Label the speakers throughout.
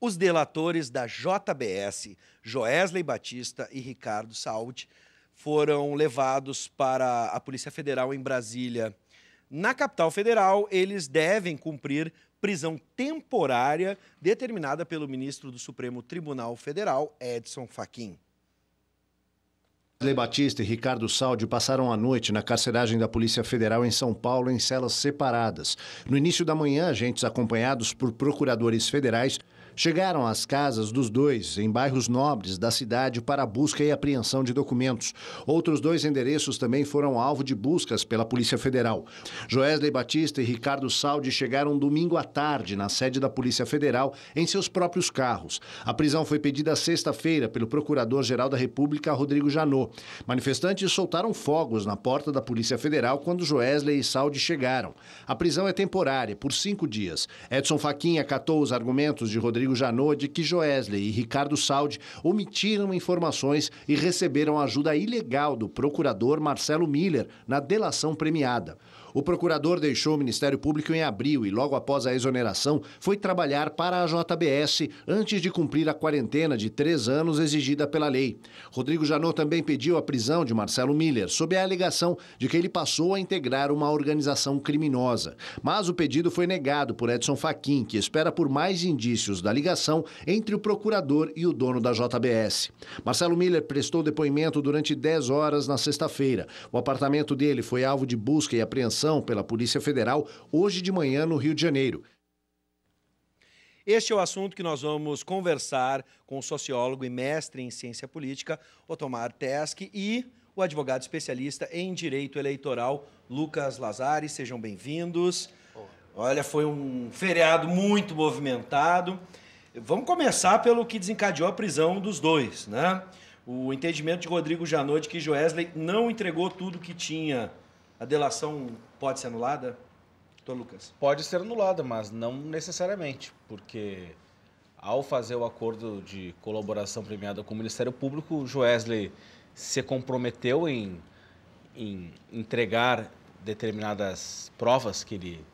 Speaker 1: os delatores da JBS, Joesley Batista e Ricardo Saud, foram levados para a Polícia Federal em Brasília. Na capital federal, eles devem cumprir prisão temporária determinada pelo ministro do Supremo Tribunal Federal, Edson Fachin.
Speaker 2: Lei Batista e Ricardo Saldi passaram a noite na carceragem da Polícia Federal em São Paulo em celas separadas. No início da manhã, agentes acompanhados por procuradores federais chegaram às casas dos dois, em bairros nobres da cidade, para busca e apreensão de documentos. Outros dois endereços também foram alvo de buscas pela Polícia Federal. Joesley Batista e Ricardo Saldi chegaram domingo à tarde na sede da Polícia Federal em seus próprios carros. A prisão foi pedida sexta-feira pelo Procurador-Geral da República, Rodrigo Janot. Manifestantes soltaram fogos na porta da Polícia Federal quando Joesley e Saldi chegaram. A prisão é temporária, por cinco dias. Edson Faquinha catou os argumentos de Rodrigo Rodrigo de que Joesley e Ricardo Saldi omitiram informações e receberam ajuda ilegal do procurador Marcelo Miller na delação premiada. O procurador deixou o Ministério Público em abril e, logo após a exoneração, foi trabalhar para a JBS antes de cumprir a quarentena de três anos exigida pela lei. Rodrigo Janot também pediu a prisão de Marcelo Miller, sob a alegação de que ele passou a integrar uma organização criminosa. Mas o pedido foi negado por Edson Fachin, que espera por mais indícios da ligação entre o procurador e o dono da JBS. Marcelo Miller prestou depoimento durante 10 horas na sexta-feira. O apartamento dele foi alvo de busca e apreensão apreensão pela Polícia Federal hoje de manhã no Rio de Janeiro.
Speaker 1: Este é o assunto que nós vamos conversar com o sociólogo e mestre em ciência política, Otomar Tesk, e o advogado especialista em direito eleitoral, Lucas Lazari. Sejam bem-vindos. Olha, foi um feriado muito movimentado. Vamos começar pelo que desencadeou a prisão dos dois, né? O entendimento de Rodrigo Janot de que Joesley não entregou tudo que tinha, a delação pode ser anulada?
Speaker 3: Doutor Lucas. Pode ser anulada, mas não necessariamente, porque ao fazer o acordo de colaboração premiada com o Ministério Público, o Joesley se comprometeu em, em entregar determinadas provas que ele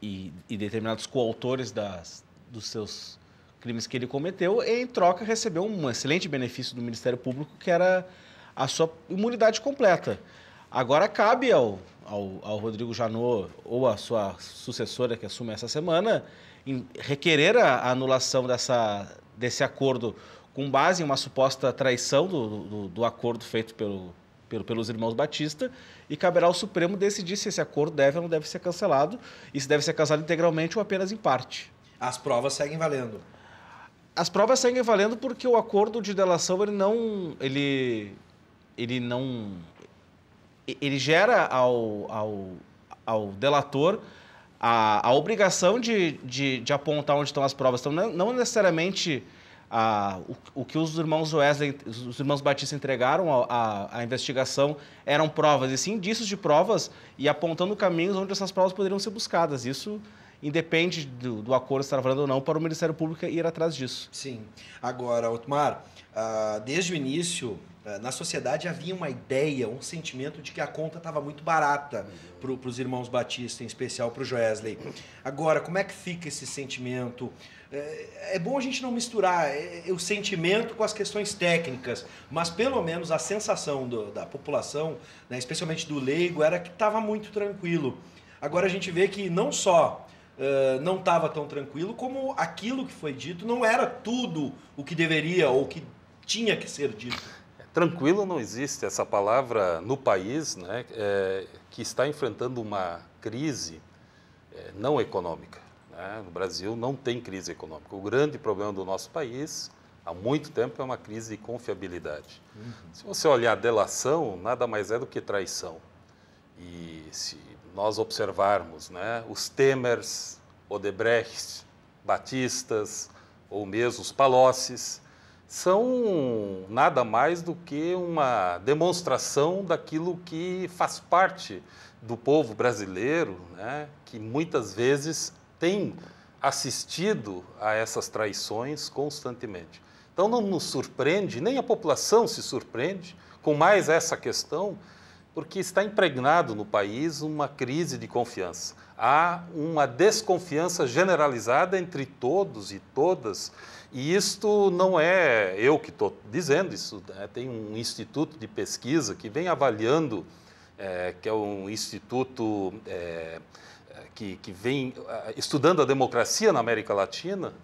Speaker 3: e, e, determinados coautores das, dos seus crimes que ele cometeu, e em troca recebeu um excelente benefício do Ministério Público, que era a sua imunidade completa. Agora cabe ao, ao, ao Rodrigo Janot ou à sua sucessora que assume essa semana requerer a, anulação dessa, desse acordo com base em uma suposta traição do, do, do acordo feito pelo, pelo, pelos irmãos Batista e caberá ao Supremo decidir se esse acordo deve ou não deve ser cancelado e se deve ser cancelado integralmente ou apenas em parte. As provas seguem valendo. As provas seguem valendo porque o acordo de delação ele não ele ele não ele gera ao, ao, ao delator a, a obrigação de, de, de, apontar onde estão as provas. Então, não, necessariamente a, o, o, que os irmãos Wesley, os irmãos Batista entregaram à investigação eram provas, e sim indícios de provas e apontando caminhos onde essas provas poderiam ser buscadas. Isso independe do, do acordo estar valendo ou não para o Ministério Público ir atrás disso. Sim. Agora, Otmar, ah, desde o início ah, na
Speaker 1: sociedade havia uma ideia, um sentimento de que a conta estava muito barata para os irmãos Batista, em especial para o Joesley. Agora, como é que fica esse sentimento? É, é bom a gente não misturar é, é, o sentimento com as questões técnicas, mas pelo menos a sensação do, da população, né, especialmente do leigo, era que estava muito tranquilo. Agora a gente vê que não só Uh, não estava tão tranquilo, como aquilo que foi dito não era tudo o que deveria ou que tinha que ser dito.
Speaker 4: Tranquilo não existe essa palavra no país né, é, que está enfrentando uma crise é, não econômica. Né? No Brasil não tem crise econômica. O grande problema do nosso país, há muito tempo, é uma crise de confiabilidade. Uhum. Se você olhar delação, nada mais é do que traição. E se nós observarmos né, os Temers, Odebrecht, Batistas ou mesmo os Palocci são nada mais do que uma demonstração daquilo que faz parte do povo brasileiro, né, que muitas vezes tem assistido a essas traições constantemente. Então não nos surpreende, nem a população se surpreende com mais essa questão, porque está impregnado no país uma crise de confiança. Há uma desconfiança generalizada entre todos e todas e isto não é eu que estou dizendo, isso né? tem um instituto de pesquisa que vem avaliando, é, que é um instituto é, que, que, vem estudando a democracia na América Latina,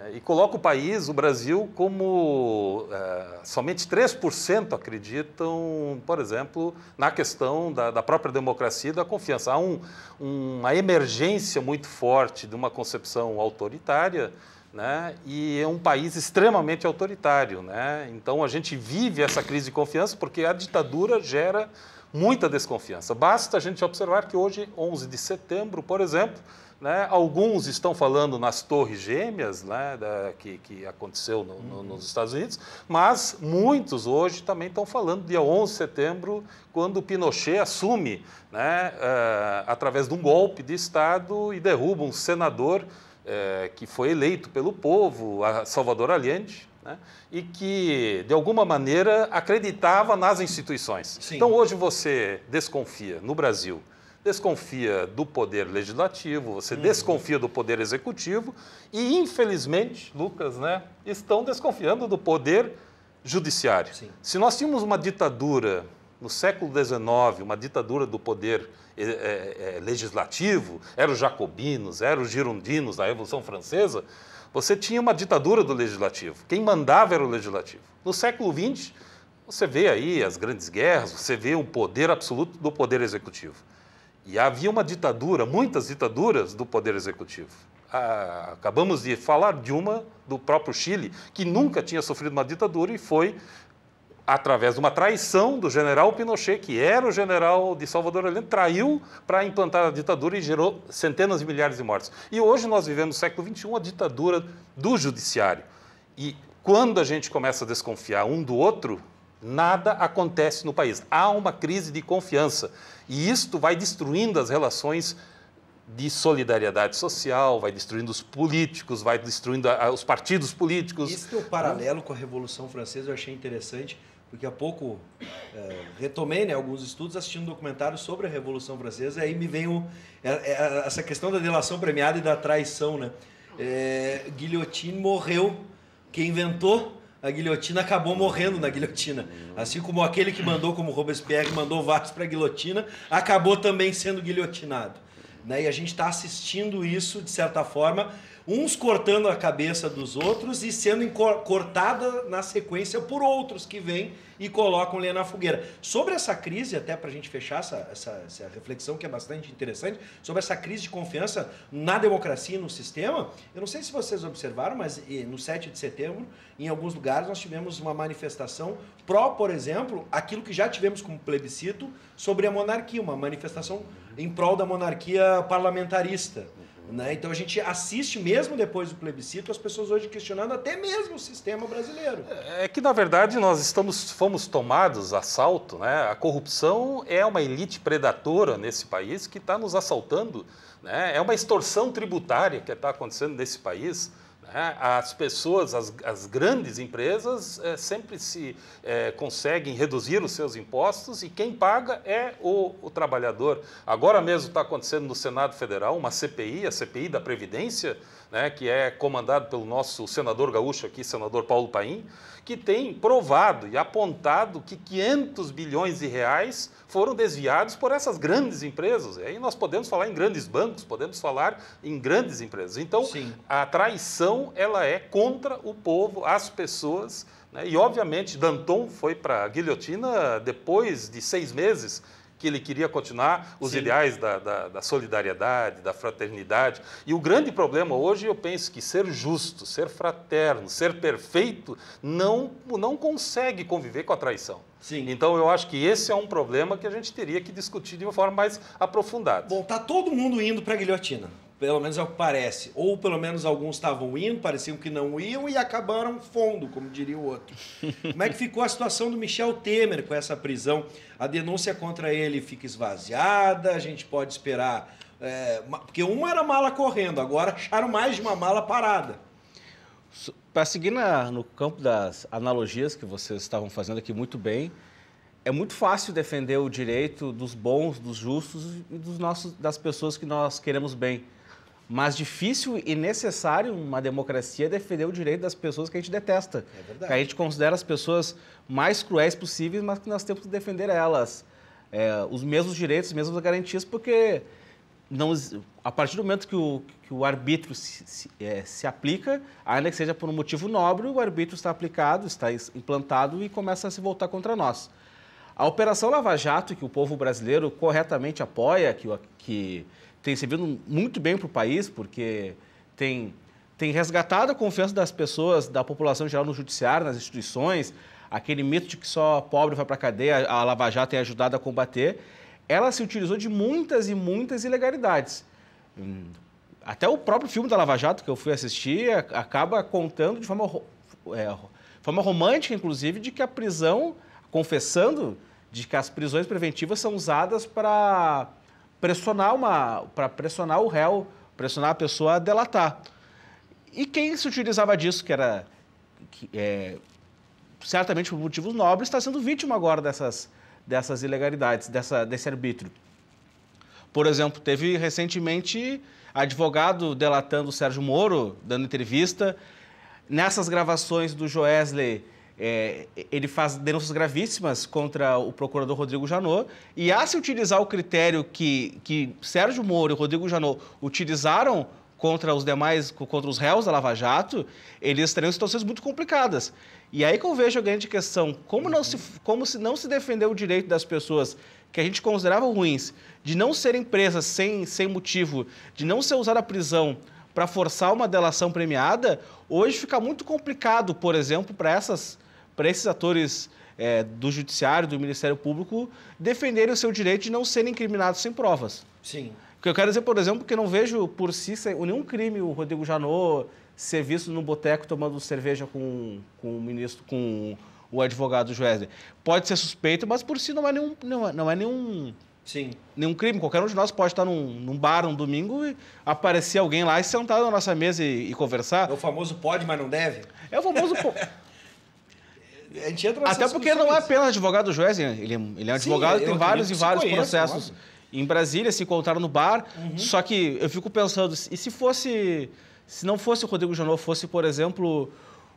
Speaker 4: é, e coloca o país, o Brasil, como é, somente 3% acreditam, por exemplo, na questão da, da própria democracia e da confiança. Há um, uma emergência muito forte de uma concepção autoritária né? e é um país extremamente autoritário. Né? Então a gente vive essa crise de confiança porque a ditadura gera muita desconfiança. Basta a gente observar que hoje, 11 de setembro, por exemplo, né, alguns estão falando nas Torres Gêmeas, né, da, que, que, aconteceu no, no, nos Estados Unidos, mas muitos hoje também estão falando dia 11 de setembro, quando Pinochet assume, né, uh, através de um golpe de Estado, e derruba um senador é, que foi eleito pelo povo, Salvador Allende, né? e que, de alguma maneira, acreditava nas instituições. Sim. Então, hoje você desconfia, no Brasil, desconfia do poder legislativo, você uhum. desconfia do poder executivo e, infelizmente, Lucas, né, estão desconfiando do poder judiciário. Sim. Se nós tínhamos uma ditadura no século XIX, uma ditadura do poder é, é, legislativo, eram os jacobinos, eram os girondinos da Revolução Francesa, você tinha uma ditadura do legislativo. Quem mandava era o legislativo. No século XX, você vê aí as grandes guerras, você vê o poder absoluto do poder executivo. E havia uma ditadura, muitas ditaduras do poder executivo. Ah, acabamos de falar de uma do próprio Chile, que nunca tinha sofrido uma ditadura e foi através de uma traição do general Pinochet, que era o general de Salvador Allende, traiu para implantar a ditadura e gerou centenas de milhares de mortes. E hoje nós vivemos no século XXI a ditadura do judiciário. E quando a gente começa a desconfiar um do outro, nada acontece no país. Há uma crise de confiança. E isto vai destruindo as relações de solidariedade social, vai destruindo os políticos, vai destruindo a, a, os partidos políticos. Isso
Speaker 1: que é o paralelo com a Revolução Francesa eu achei interessante, porque há pouco é, retomei né, alguns estudos assistindo um documentário sobre a Revolução Francesa, e aí me vem o, é, é, essa questão da delação premiada e da traição. Né? Eh, Guilhotine morreu, quem inventou a guilhotina acabou morrendo na guilhotina. Assim como aquele que mandou, como Robespierre, mandou Vargas para a guilhotina, acabou também sendo guilhotinado. Né? E a gente está assistindo isso, de certa forma, uns cortando a cabeça dos outros e sendo cortada na sequência por outros que vêm e colocam lenha na fogueira. Sobre essa crise, até para a gente fechar essa, essa, essa, reflexão que é bastante interessante, sobre essa crise de confiança na democracia e no sistema, eu não sei se vocês observaram, mas eh, no 7 de setembro, em alguns lugares, nós tivemos uma manifestação pró, por exemplo, aquilo que já tivemos como plebiscito sobre a monarquia, uma manifestação em prol da monarquia parlamentarista. Né? Então a gente assiste, mesmo depois do plebiscito, as pessoas hoje questionando até mesmo o sistema brasileiro.
Speaker 4: É, é que, na verdade, nós estamos, fomos tomados assalto. Né? A corrupção é uma elite predadora nesse país que está nos assaltando. Né? É uma extorsão tributária que está acontecendo nesse país. Né? As pessoas, as, as grandes empresas, é, sempre se é, conseguem reduzir os seus impostos e quem paga é o, o trabalhador. Agora mesmo está acontecendo no Senado Federal uma CPI, a CPI da Previdência, né, que é comandado pelo nosso senador gaúcho aqui, senador Paulo Paim, que tem provado e apontado que 500 bilhões de reais foram desviados por essas grandes empresas. E aí nós podemos falar em grandes bancos, podemos falar em grandes empresas. Então, Sim. a traição ela é contra o povo, as pessoas. Né? E, obviamente, Danton foi para a guilhotina depois de seis meses que ele queria continuar os Sim. ideais da, da, da, solidariedade, da fraternidade. E o grande problema hoje, eu penso que ser justo, ser fraterno, ser perfeito, não, não consegue conviver com a traição. Sim. Então, eu acho que esse é um problema que a gente teria que discutir de uma forma mais aprofundada. Bom, está todo mundo indo para a guilhotina pelo menos é o que parece. Ou pelo menos alguns estavam indo, pareciam que
Speaker 1: não iam e acabaram fundo, como diria o outro. Como é que ficou a situação do Michel Temer com essa prisão? A denúncia contra ele fica esvaziada, a gente pode esperar. É, porque uma era mala correndo, agora acharam mais de uma mala parada.
Speaker 3: Para seguir na, no campo das analogias que vocês estavam fazendo aqui muito bem, é muito fácil defender o direito dos bons, dos justos e dos nossos, das pessoas que nós queremos bem. Mas difícil e necessário uma democracia defender o direito das pessoas que a gente detesta. É verdade. Que a gente considera as pessoas mais cruéis possíveis, mas que nós temos que defender elas. É, os mesmos direitos, as mesmas garantias, porque não, a partir do momento que o, que o arbítrio se, se, é, se, aplica, ainda que seja por um motivo nobre, o arbítrio está aplicado, está implantado e começa a se voltar contra nós. A Operação Lava Jato, que o povo brasileiro corretamente apoia, que, que tem servido muito bem para o país, porque tem, tem resgatado a confiança das pessoas, da população em geral no judiciário, nas instituições, aquele mito de que só pobre vai para a cadeia, a Lava Jato tem ajudado a combater. Ela se utilizou de muitas e muitas ilegalidades. Hum, até o próprio filme da Lava Jato que eu fui assistir acaba contando de forma, é, forma romântica, inclusive, de que a prisão, confessando de que as prisões preventivas são usadas para pressionar uma para pressionar o réu, pressionar a pessoa a delatar. E quem se utilizava disso, que era que, é, certamente por motivos nobres, está sendo vítima agora dessas, dessas ilegalidades, dessa, desse arbítrio. Por exemplo, teve recentemente advogado delatando o Sérgio Moro, dando entrevista. Nessas gravações do Joesley é, ele faz denúncias gravíssimas contra o procurador Rodrigo Janot. E a se utilizar o critério que, que Sérgio Moro e Rodrigo Janot utilizaram contra os demais, contra os réus da Lava Jato, eles teriam situações muito complicadas. E aí que eu vejo a grande questão, como não se, como se não se defendeu o direito das pessoas que a gente considerava ruins, de não serem presas sem, sem motivo, de não ser usada a prisão para forçar uma delação premiada, hoje fica muito complicado, por exemplo, para essas para esses atores é, do judiciário, do Ministério Público, defenderem o seu direito de não serem incriminados sem provas. Sim. O que eu quero dizer, por exemplo, que não vejo por si nenhum crime o Rodrigo Janot ser visto num boteco tomando cerveja com, com o ministro, com o advogado Joesley. Pode ser suspeito, mas por si não é nenhum. Não é, não é nenhum Sim. Nenhum crime. Qualquer um de nós pode estar num, num bar um domingo e aparecer alguém lá e sentar na nossa mesa e, e conversar. É o famoso pode, mas não deve? É o famoso.
Speaker 1: a gente entra Até porque não é
Speaker 3: apenas advogado do juiz, ele é, ele é um é Sim, advogado, tem vários e vários conhece, processos. Em Brasília, se encontraram no bar, uhum. só que eu fico pensando, e se fosse. Se não fosse o Rodrigo Janot, fosse, por exemplo,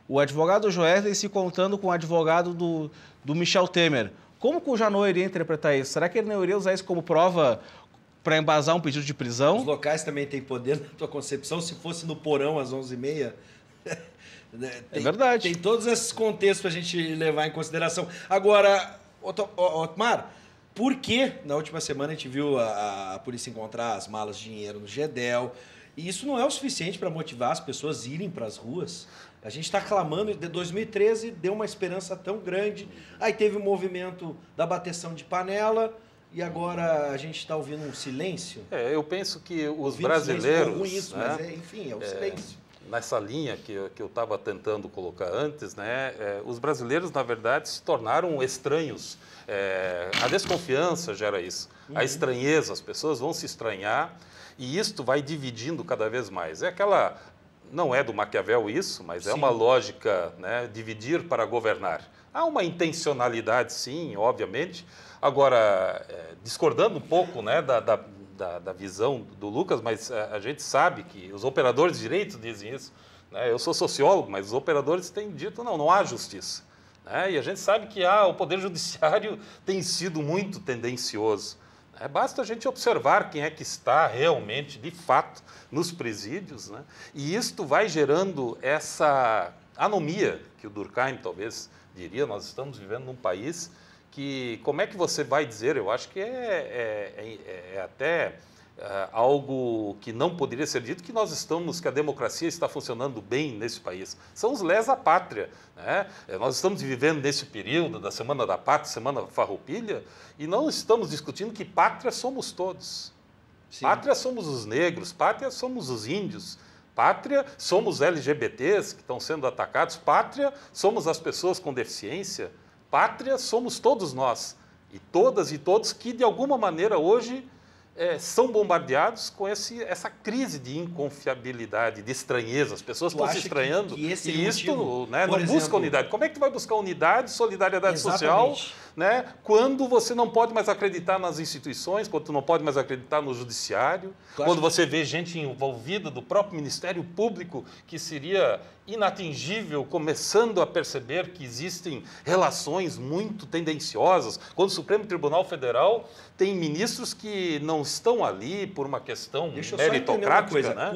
Speaker 3: o advogado do Joesley se contando com o advogado do, do Michel Temer. Como que o Janot iria interpretar isso? Será que ele não iria usar isso como prova para embasar um pedido de prisão? Os locais também têm poder na tua concepção. Se fosse no porão às 11h30,
Speaker 1: Né, é tem, é verdade. Tem todos esses contextos para a gente levar em consideração. Agora, Otmar, por que na última semana a gente viu a, a polícia encontrar as malas de dinheiro no Gedel? E isso não é o suficiente para motivar as pessoas a irem para as ruas? A gente está clamando, de 2013 deu uma esperança tão grande. Aí teve o movimento da bateção de panela e agora a gente está ouvindo um silêncio. É, eu penso
Speaker 4: que os ouvindo brasileiros. Silêncio, é isso, né? mas é, enfim, é o é, silêncio nessa linha que, que eu estava tentando colocar antes, né, é, os brasileiros, na verdade, se tornaram estranhos. É, a desconfiança gera isso. Uhum. A estranheza, as pessoas vão se estranhar e isto vai dividindo cada vez mais. É aquela. Não é do Maquiavel isso, mas sim. é uma lógica, né, dividir para governar. Há uma intencionalidade, sim, obviamente. Agora, é, discordando um pouco né, da, da da, da visão do Lucas, mas a, eh, a, gente sabe que os operadores de direito dizem isso. Né? Eu sou sociólogo, mas os operadores têm dito não, não há justiça. Né? E a gente sabe que ah, o Poder Judiciário tem sido muito tendencioso. Né? Basta a gente observar quem é que está realmente, de fato, nos presídios. Né? E isto vai gerando essa anomia que o Durkheim talvez diria. Nós estamos vivendo num país que como é que você vai dizer? Eu acho que é, é, é, é, é até é, algo que não poderia ser dito que nós estamos, que a democracia está funcionando bem nesse país. São os lés à pátria. Né? Eh, nós estamos vivendo nesse período da Semana da Pátria, Semana Farroupilha, e não estamos discutindo que pátria somos todos. Sim. Pátria somos os negros, pátria somos os índios, Pátria somos LGBTs que estão sendo atacados, pátria somos as pessoas com deficiência. Pátria somos todos nós e todas e todos que, de alguma maneira, hoje é, são bombardeados com esse, essa crise de inconfiabilidade, de estranheza. As pessoas estão se estranhando que, que é e isso né, não exemplo, busca unidade. Como é que tu vai buscar unidade, solidariedade exatamente. social? né? quando você não pode mais acreditar nas instituições, quando você não pode mais acreditar no judiciário, claro. quando você vê gente envolvida do próprio Ministério Público que seria inatingível, começando a perceber que existem relações muito tendenciosas, quando o Supremo Tribunal Federal tem ministros que não estão ali por uma questão Deixa meritocrática. coisa. Né?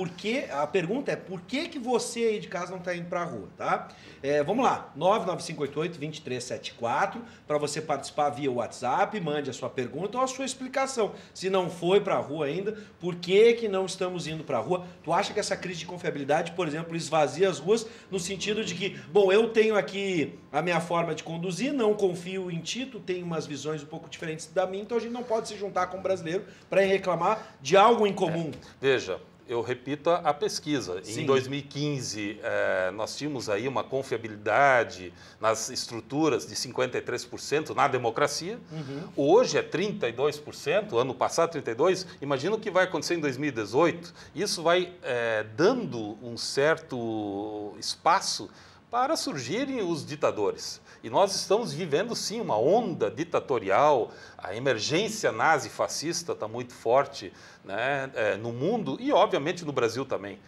Speaker 1: a pergunta é por que, que você aí de casa não está indo para a rua? Tá? É, vamos lá, 99588-2374, para você participar participar via WhatsApp, mande a sua pergunta ou a sua explicação. Se não foi para a rua ainda, por que, que não estamos indo para a rua? Tu acha que essa crise de confiabilidade, por exemplo, esvazia as ruas no sentido de que, bom, eu tenho aqui a minha forma de conduzir, não confio em ti, tu tem umas visões um pouco diferentes da minha, então a gente não pode se juntar com o brasileiro para reclamar de algo em comum.
Speaker 4: É. Veja, eu repito a, pesquisa. Sim. Em 2015, eh, nós tínhamos aí uma confiabilidade nas estruturas de 53% na democracia. Uhum. Hoje é 32%, ano passado 32%. Imagina o que vai acontecer em 2018. Isso vai eh, dando um certo espaço para surgirem os ditadores. E nós estamos vivendo, sim, uma onda ditatorial, a emergência nazi-fascista está muito forte né, é, no mundo e, obviamente, no Brasil também.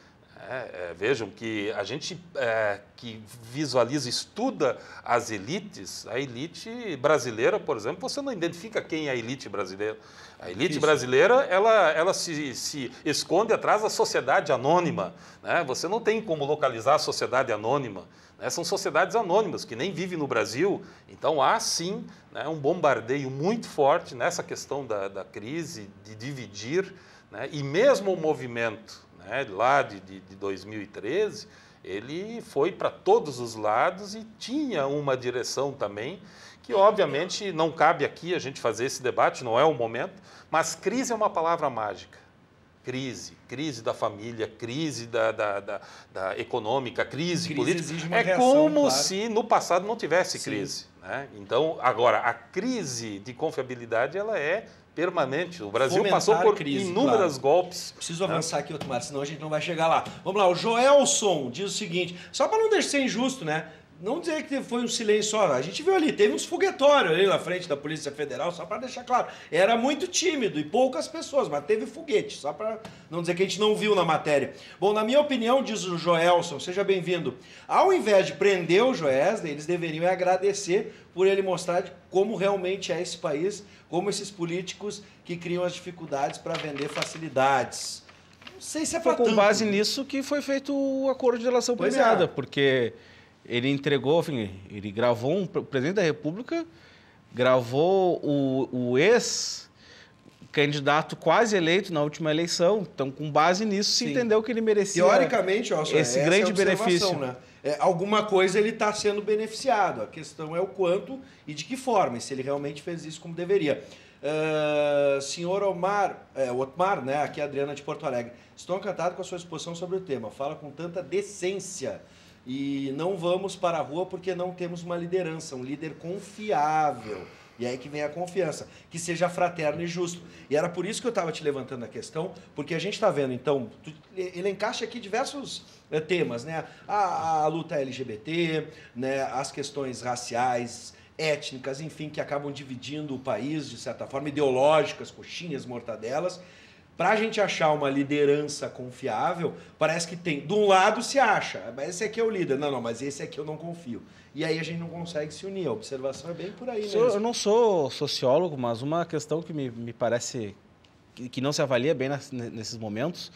Speaker 4: É, é, vejam que a gente é, que visualiza, estuda as elites, a elite brasileira, por exemplo, você não identifica quem é a elite brasileira. A elite Isso. brasileira, ela, ela se, se esconde atrás da sociedade anônima. Né? Você não tem como localizar a sociedade anônima. Né? São sociedades anônimas, que nem vivem no Brasil. Então, há sim né, um bombardeio muito forte nessa questão da, da crise, de dividir. Né? E mesmo o movimento né, lá de, de, de 2013, ele foi para todos os lados e tinha uma direção também, que obviamente não cabe aqui a gente fazer esse debate, não é o momento, mas crise é uma palavra mágica. Crise, crise da família, crise da, da, da, da econômica, crise, crise política. É reação, como claro. se no passado não tivesse Sim. crise. Né? Então, agora, a crise de confiabilidade ela é permanente. O Brasil Fomentar passou por crise, claro. golpes.
Speaker 1: Preciso né? avançar né? aqui, Otmar, senão a gente não vai chegar lá. Vamos lá, o Joelson diz o seguinte, só para não deixar ser injusto, né? não dizer que foi um silêncio, a gente viu ali, teve uns foguetórios ali na frente da Polícia Federal, só para deixar claro. Era muito tímido e poucas pessoas, mas teve foguete, só para não dizer que a gente não viu na matéria. Bom, na minha opinião, diz o Joelson, seja bem-vindo, ao invés de prender o Joesley, eles deveriam é agradecer por ele mostrar como realmente é esse país, como esses políticos que criam as dificuldades para vender facilidades.
Speaker 3: Não sei se é Foi com tanto. base nisso que foi feito o acordo de relação é. premiada, é. porque... Ele entregou, enfim, ele gravou um o presidente da República, gravou o, o ex-candidato quase eleito na última eleição. Então, com base nisso, se Sim. entendeu que ele merecia. Teoricamente, ó, esse é grande é benefício. Né?
Speaker 1: É, alguma coisa ele está sendo beneficiado. A questão é o quanto e de que forma, e se ele realmente fez isso como deveria. Uh, senhor Omar, é, Otmar, né? Aqui é a Adriana de Porto Alegre. Estou encantado com a sua exposição sobre o tema. Fala com tanta decência e não vamos para a rua porque não temos uma liderança, um líder confiável. E é aí que vem a confiança, que seja fraterno e justo. E era por isso que eu estava te levantando a questão, porque a gente está vendo, então, tu, ele encaixa aqui diversos é, temas, né? A, a, luta LGBT, né? as questões raciais, étnicas, enfim, que acabam dividindo o país, de certa forma, ideológicas, coxinhas, mortadelas para a gente achar uma liderança confiável, parece que tem. De um lado se acha, mas esse aqui é o líder. Não, não, mas esse aqui eu não confio. E aí a gente não consegue se unir. A observação é bem por aí né? mesmo. Eu não
Speaker 3: sou sociólogo, mas uma questão que me, me parece que, que não se avalia bem nas, nesses momentos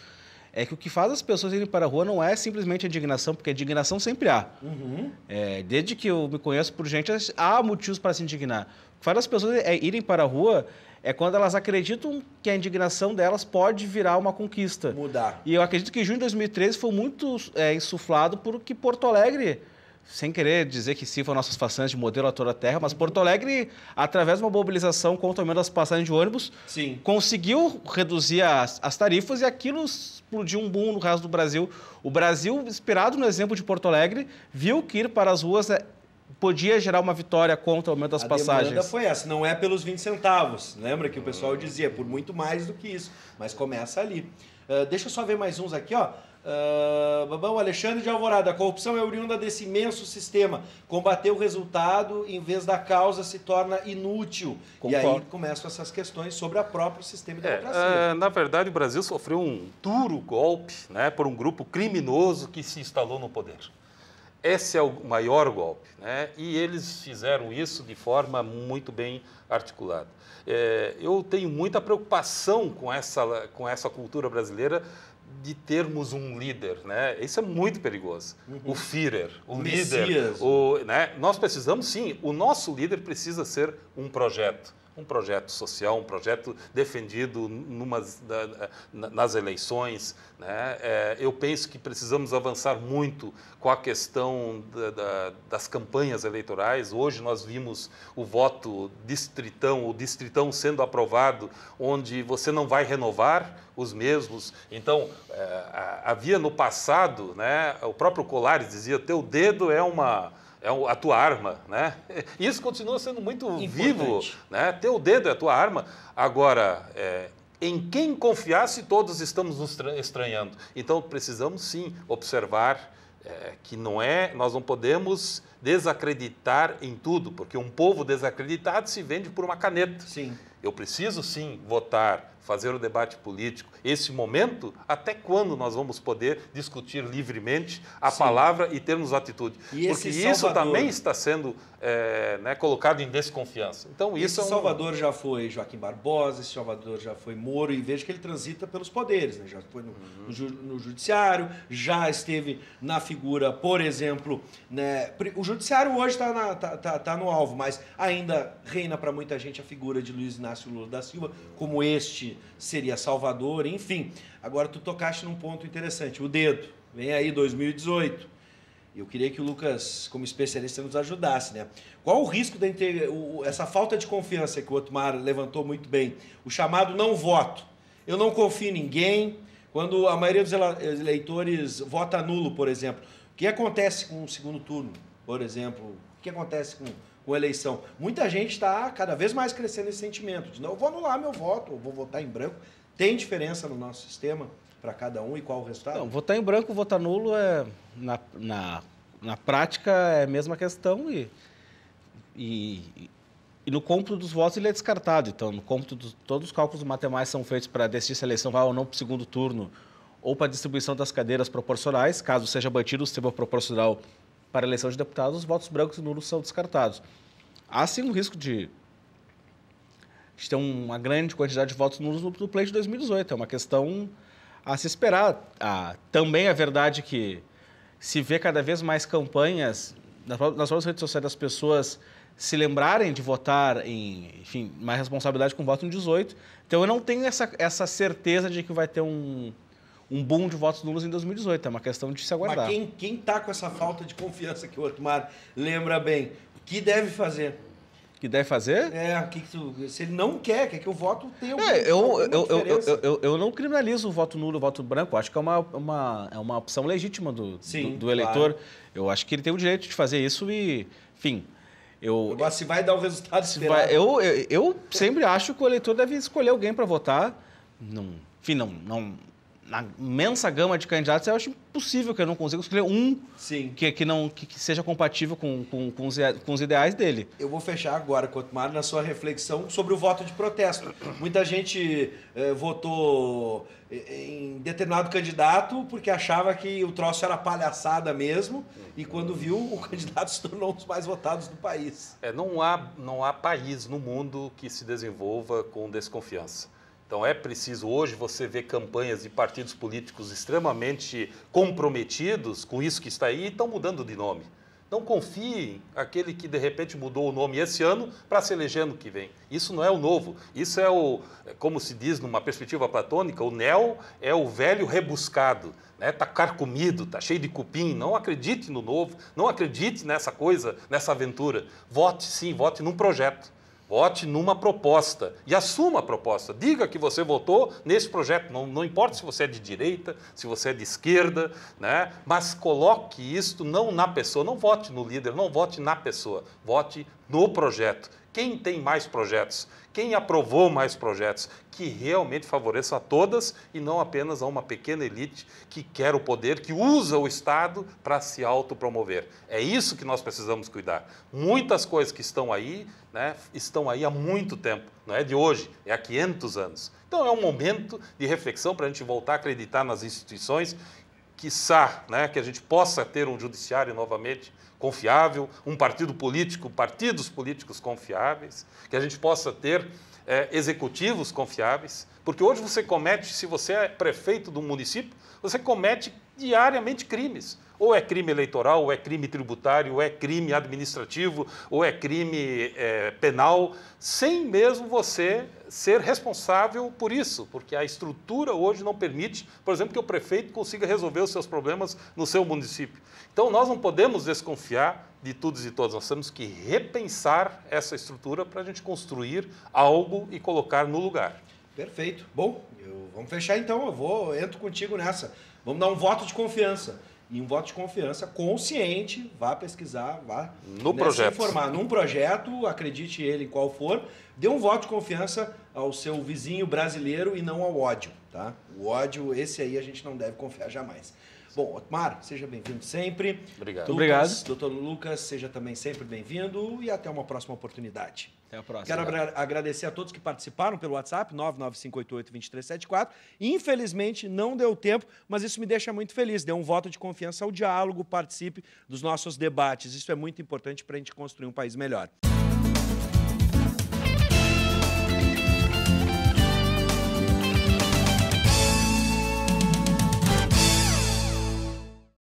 Speaker 3: é que o que faz as pessoas irem para a rua não é simplesmente a indignação, porque a indignação sempre há. Uhum. É, desde que eu me conheço por gente, há motivos para se indignar. O que faz as pessoas é irem para a rua é quando elas acreditam que a indignação delas pode virar uma conquista. Mudar. E eu acredito que junho de 2013 foi muito é, insuflado por que Porto Alegre sem querer dizer que foram nossas façanhas de modelo a toda a terra, mas uhum. Porto Alegre, através de uma mobilização contra o aumento das passagens de ônibus, Sim. conseguiu reduzir as, as, tarifas e aquilo explodiu um boom no resto do Brasil. O Brasil, inspirado no exemplo de Porto Alegre, viu que ir para as ruas é podia gerar uma vitória contra o aumento das a passagens. A demanda foi essa,
Speaker 1: não é pelos 20 centavos. Lembra que o pessoal dizia, por muito mais do que isso, mas começa ali. Uh, deixa eu só ver mais uns aqui, ó. Uh, Babão Alexandre de Alvorada, a corrupção é oriunda desse imenso sistema. Combater o resultado em vez da causa se torna inútil. Concordo. E aí começam essas questões sobre o próprio sistema de é, democracia. É,
Speaker 4: na verdade, o Brasil sofreu um duro golpe né, por um grupo criminoso que se instalou no poder. Esse é o maior golpe, né? E eles fizeram isso de forma muito bem articulada. É, eu tenho muita preocupação com essa com essa cultura brasileira de termos um líder, né? Isso é muito perigoso. Uhum. O Führer, o, líder, o, né? Nós precisamos sim, o nosso líder precisa ser um projeto um projeto social, um projeto defendido nas eleições. Né? É, eu penso que precisamos avançar muito com a questão da, da, das campanhas eleitorais. Hoje nós vimos o voto distritão, o distritão sendo aprovado, onde você não vai renovar os mesmos. Então, é, havia no passado, né, o próprio Colares dizia, teu dedo é uma é a tua arma, né? Isso continua sendo muito Importante. vivo, né? Teu dedo é a tua arma. Agora, é, em quem confiar se todos estamos nos estranhando? Então precisamos sim observar é, que não é, nós não podemos desacreditar em tudo, porque um povo desacreditado se vende por uma caneta. Sim. Eu preciso sim votar, fazer o debate político. Esse momento, até quando nós vamos poder discutir livremente a sim. palavra e termos atitude? E Porque isso Salvador... também está sendo é, né, colocado em desconfiança. Então isso. Esse é um... Salvador
Speaker 1: já foi Joaquim Barbosa, esse Salvador já foi Moro e veja que ele transita pelos poderes, né? já foi no, uhum. no, no judiciário, já esteve na figura, por exemplo, né? o judiciário hoje está tá, tá, tá no alvo, mas ainda reina para muita gente a figura de Luiz Inácio Inácio Lula da Silva, como este seria Salvador, enfim. Agora tu tocaste num ponto interessante, o dedo. Vem aí 2018. Eu queria que o Lucas, como especialista, nos ajudasse, né? Qual o risco da essa falta de confiança que o Otmar levantou muito bem, o chamado não voto. Eu não confio em ninguém. Quando a maioria dos eleitores vota nulo, por exemplo, o que acontece com o segundo turno, por exemplo? O que acontece com com eleição. Muita gente está cada vez mais crescendo esse sentimento. De, não, eu vou anular meu voto, eu vou votar em branco. Tem diferença no nosso sistema para cada um e qual o resultado? Não,
Speaker 3: votar em branco, votar nulo é na, na, na prática é a mesma questão e, e, e no cômputo dos votos ele é descartado. Então, no cômputo dos, todos os cálculos matemáticos são feitos para decidir se a eleição vai ou não para o segundo turno ou para a distribuição das cadeiras proporcionais, caso seja batido o sistema proporcional para a eleição de deputados, os votos brancos e nulos são descartados. Há sim um risco de, de ter uma grande quantidade de votos nulos no, no pleito de 2018. É uma questão a se esperar. Ah, também é verdade que se vê cada vez mais campanhas nas próprias redes sociais das pessoas se lembrarem de votar em, enfim, mais responsabilidade com o voto em 18. Então eu não tenho essa, essa certeza de que vai ter um, um boom de votos nulos em 2018. É uma questão de se aguardar. Mas quem está com essa falta de confiança que o Otmar lembra bem, o que deve fazer? que deve fazer? É, que
Speaker 1: tu, se ele não quer, quer que o voto tenha um é, eu, eu, eu,
Speaker 3: eu, eu, não criminalizo o voto nulo, o voto branco. Acho que é uma, uma, é uma opção legítima do, Sim, do, do, eleitor. Claro. Eu acho que ele tem o direito de fazer isso e, enfim. Eu, Agora, se vai dar o resultado se vai, eu, eu, eu sempre acho que o eleitor deve escolher alguém para votar. Não, enfim, não, não, na imensa gama de candidatos, eu acho impossível que eu não consiga escolher um Sim. Que, que não que, que seja compatível com, com, com, os, com, os, ideais dele.
Speaker 1: Eu vou fechar agora, Cotumar, na sua reflexão sobre o voto de protesto. Muita gente eh, votou eh, em determinado candidato porque achava que o troço era palhaçada mesmo e quando viu,
Speaker 4: o candidato se tornou um dos mais votados do país. É, não, há, não há país no mundo que se desenvolva com desconfiança então é preciso hoje você ver campanhas de partidos políticos extremamente comprometidos com isso que está aí e estão mudando de nome. Não confie aquele que de repente mudou o nome esse ano para se eleger ano que vem. Isso não é o novo. Isso é o, é como se diz numa perspectiva platônica, o neo é o velho rebuscado. Está né? Tá carcomido, está cheio de cupim. Não acredite no novo, não acredite nessa coisa, nessa aventura. Vote sim, vote num projeto Vote numa proposta e assuma a proposta. Diga que você votou nesse projeto. Não, não importa se você é de direita, se você é de esquerda, né? mas coloque isto não na pessoa. Não vote no líder, não vote na pessoa. Vote no projeto. Quem tem mais projetos? quem aprovou mais projetos que realmente favoreçam a todas e não apenas a uma pequena elite que quer o poder, que usa o Estado para se autopromover. É isso que nós precisamos cuidar. Muitas coisas que estão aí, né, estão aí há muito tempo, não é de hoje, é há 500 anos. Então é um momento de reflexão para a gente voltar a acreditar nas instituições quiçá, né, que a gente possa ter um judiciário novamente confiável, um partido político, partidos políticos confiáveis, que a gente possa ter é, executivos confiáveis, porque hoje você comete, se você é prefeito de um município, você comete diariamente crimes. Ou é crime eleitoral, ou é crime tributário, ou é crime administrativo, ou é crime é, penal, sem mesmo você ser responsável por isso, porque a estrutura hoje não permite, por exemplo, que o prefeito consiga resolver os seus problemas no seu município. Então, nós não podemos desconfiar de todos e todas. Nós temos que repensar essa estrutura para a gente construir algo e colocar no lugar. Perfeito. Bom, vamos fechar então, eu vou, eu
Speaker 1: entro contigo nessa. Vamos dar um voto de confiança. E um voto de confiança consciente, vá pesquisar, vá no né, projeto. se informar. Num projeto, acredite ele qual for, dê um voto de confiança ao seu vizinho brasileiro e não ao ódio. Tá? O ódio, esse aí a gente não deve confiar jamais. Bom, Otmar, seja bem-vindo sempre.
Speaker 3: Obrigado. Lucas, Obrigado.
Speaker 1: Doutor Lucas, seja também sempre bem-vindo e até uma próxima oportunidade.
Speaker 3: Até a próxima. Quero agra
Speaker 1: agradecer a todos que participaram pelo WhatsApp, 99588-2374. Infelizmente, não deu tempo, mas isso me deixa muito feliz. Deu um voto de confiança ao diálogo, participe dos nossos debates. Isso é muito importante para a gente construir um país melhor.